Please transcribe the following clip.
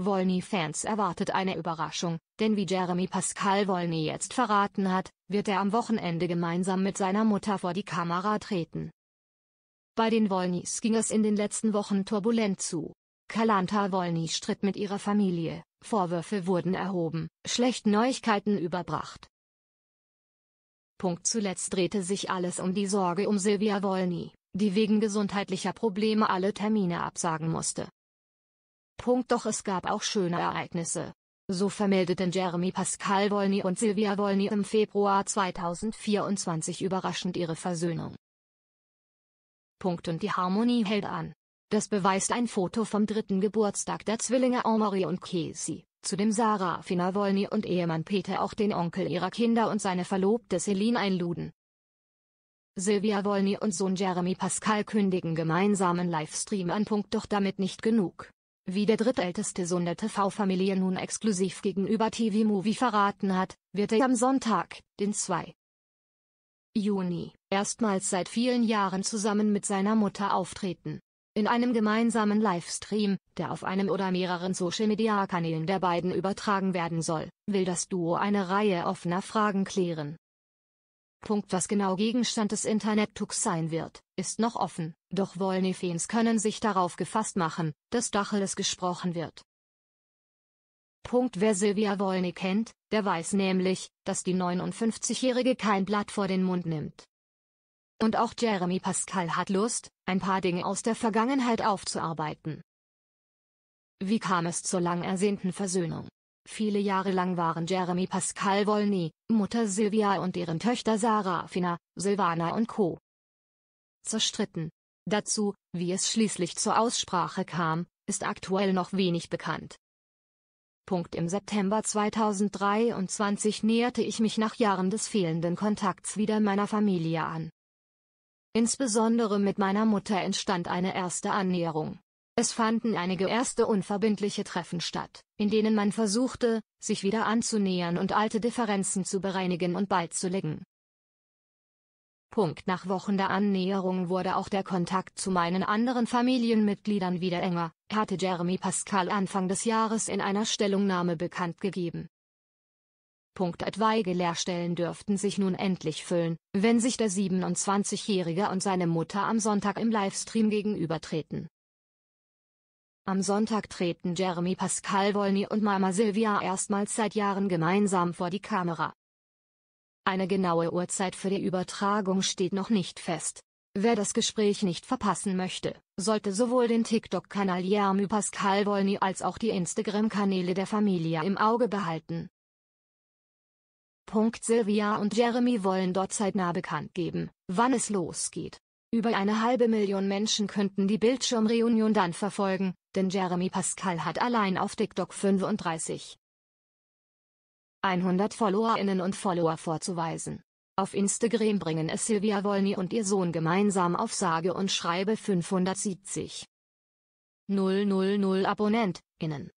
Wolny-Fans erwartet eine Überraschung, denn wie Jeremy Pascal Wolny jetzt verraten hat, wird er am Wochenende gemeinsam mit seiner Mutter vor die Kamera treten. Bei den Wolnys ging es in den letzten Wochen turbulent zu. Kalanta Wolny stritt mit ihrer Familie, Vorwürfe wurden erhoben, schlechte Neuigkeiten überbracht. Punkt zuletzt drehte sich alles um die Sorge um Silvia Wolny, die wegen gesundheitlicher Probleme alle Termine absagen musste. Punkt doch es gab auch schöne Ereignisse. So vermeldeten Jeremy Pascal Wolny und Silvia Wolny im Februar 2024 überraschend ihre Versöhnung. Punkt und die Harmonie hält an. Das beweist ein Foto vom dritten Geburtstag der Zwillinge Omori und Casey, zu dem Sarah Fina Wolny und Ehemann Peter auch den Onkel ihrer Kinder und seine Verlobte Celine einluden. Silvia Wolny und Sohn Jeremy Pascal kündigen gemeinsamen Livestream an. Doch damit nicht genug. Wie der drittälteste Sohn der TV-Familie nun exklusiv gegenüber TV Movie verraten hat, wird er am Sonntag, den 2. Juni, erstmals seit vielen Jahren zusammen mit seiner Mutter auftreten. In einem gemeinsamen Livestream, der auf einem oder mehreren Social-Media-Kanälen der beiden übertragen werden soll, will das Duo eine Reihe offener Fragen klären. Punkt was genau Gegenstand des internet tux sein wird, ist noch offen, doch wollny können sich darauf gefasst machen, dass Dacheles gesprochen wird. Punkt wer Silvia Wollny kennt, der weiß nämlich, dass die 59-Jährige kein Blatt vor den Mund nimmt. Und auch Jeremy Pascal hat Lust, ein paar Dinge aus der Vergangenheit aufzuarbeiten. Wie kam es zur lang ersehnten Versöhnung? Viele Jahre lang waren Jeremy Pascal Wolny, Mutter Silvia und deren Töchter Sarafina, Silvana und Co. zerstritten. Dazu, wie es schließlich zur Aussprache kam, ist aktuell noch wenig bekannt. Punkt Im September 2023 näherte ich mich nach Jahren des fehlenden Kontakts wieder meiner Familie an. Insbesondere mit meiner Mutter entstand eine erste Annäherung. Es fanden einige erste unverbindliche Treffen statt, in denen man versuchte, sich wieder anzunähern und alte Differenzen zu bereinigen und beizulegen. Punkt nach Wochen der Annäherung wurde auch der Kontakt zu meinen anderen Familienmitgliedern wieder enger, hatte Jeremy Pascal Anfang des Jahres in einer Stellungnahme bekannt gegeben. Punkt etwaige Lehrstellen dürften sich nun endlich füllen, wenn sich der 27-Jährige und seine Mutter am Sonntag im Livestream gegenübertreten. Am Sonntag treten Jeremy Pascal Wolny und Mama Silvia erstmals seit Jahren gemeinsam vor die Kamera. Eine genaue Uhrzeit für die Übertragung steht noch nicht fest. Wer das Gespräch nicht verpassen möchte, sollte sowohl den TikTok-Kanal Jeremy Pascal Wolny als auch die Instagram-Kanäle der Familie im Auge behalten. Punkt Silvia und Jeremy wollen dort zeitnah bekannt geben, wann es losgeht. Über eine halbe Million Menschen könnten die Bildschirmreunion dann verfolgen, denn Jeremy Pascal hat allein auf TikTok 35. 100 FollowerInnen und Follower vorzuweisen. Auf Instagram bringen es Silvia Wolny und ihr Sohn gemeinsam auf sage und schreibe 570. 000 AbonnentInnen.